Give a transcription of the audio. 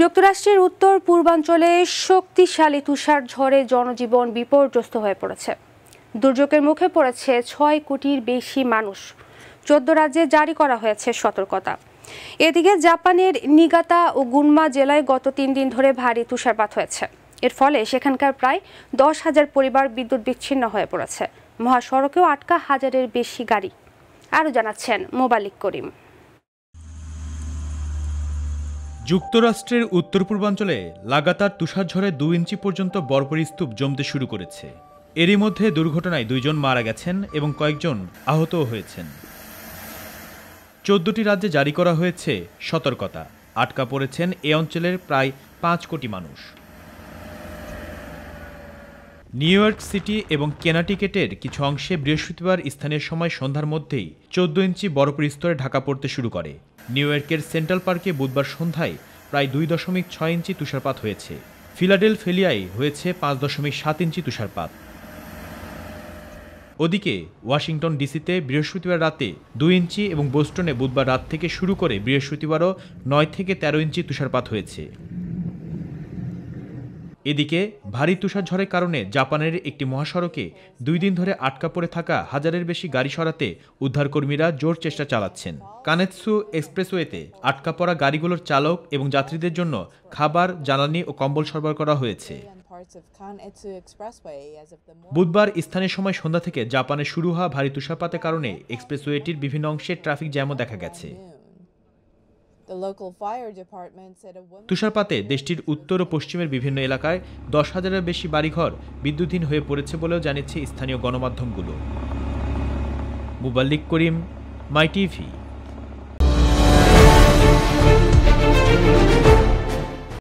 যুক্তরাষ্ট্রের উত্তর পূর্বাঞ্চলে শক্তিশালী তুষার ঝড়ে জনজীবন বিপর্যস্ত হয়ে পড়েছে দুর্যোগের মুখে পড়েছে ছয় কোটির বেশি মানুষ চোদ্দ রাজ্যে জারি করা হয়েছে সতর্কতা এদিকে জাপানের নিগাতা ও গুনমা জেলায় গত তিন দিন ধরে ভারী তুষারপাত হয়েছে এর ফলে সেখানকার প্রায় দশ হাজার পরিবার বিদ্যুৎ বিচ্ছিন্ন হয়ে পড়েছে মহাসড়কেও আটকা হাজারের বেশি গাড়ি আরও জানাচ্ছেন মোবালিক করিম যুক্তরাষ্ট্রের উত্তর পূর্বাঞ্চলে লাগাতার তুষারঝড়ে দু ইঞ্চি পর্যন্ত বরপরি স্তূপ জমতে শুরু করেছে এরই মধ্যে দুর্ঘটনায় দুইজন মারা গেছেন এবং কয়েকজন আহতও হয়েছেন চোদ্দটি রাজ্যে জারি করা হয়েছে সতর্কতা আটকা পড়েছেন এ অঞ্চলের প্রায় পাঁচ কোটি মানুষ নিউ ইয়র্ক সিটি এবং কেনাটিকেটের কিছু অংশে বৃহস্পতিবার স্থানীয় সময় সন্ধ্যার মধ্যেই চোদ্দ ইঞ্চি বরফের স্তরে ঢাকা পড়তে শুরু করে নিউ ইয়র্কের সেন্ট্রাল পার্কে বুধবার সন্ধ্যায় প্রায় দুই দশমিক ছয় ইঞ্চি তুষারপাত হয়েছে ফিলাডেলফেলিয়ায় হয়েছে পাঁচ দশমিক সাত ইঞ্চি তুষারপাত ওদিকে ওয়াশিংটন ডিসিতে বৃহস্পতিবার রাতে দুই ইঞ্চি এবং বোস্টনে বুধবার রাত থেকে শুরু করে বৃহস্পতিবারও নয় থেকে তেরো ইঞ্চি তুষারপাত হয়েছে এদিকে ভারী তুষারঝড়ের কারণে জাপানের একটি মহাসড়কে দুই দিন ধরে আটকা পড়ে থাকা হাজারের বেশি গাড়ি সরাতে উদ্ধারকর্মীরা জোর চেষ্টা চালাচ্ছেন কানেৎসু এক্সপ্রেসওয়েতে আটকা পড়া গাড়িগুলোর চালক এবং যাত্রীদের জন্য খাবার জ্বালানি ও কম্বল সরবরাহ করা হয়েছে বুধবার স্থানীয় সময় সন্ধ্যা থেকে জাপানে শুরু হওয়া ভারী তুষারপাতের কারণে এক্সপ্রেসওয়েটির বিভিন্ন অংশে ট্রাফিক জ্যামও দেখা গেছে তুষারপাতে দেশটির উত্তর ও পশ্চিমের বিভিন্ন এলাকায় দশ হাজারের বেশি বাড়িঘর বিদ্যুৎহীন হয়ে পড়েছে বলেও জানিয়েছে স্থানীয় গণমাধ্যমগুলো মুবাল্লিক করিম মাই টিভি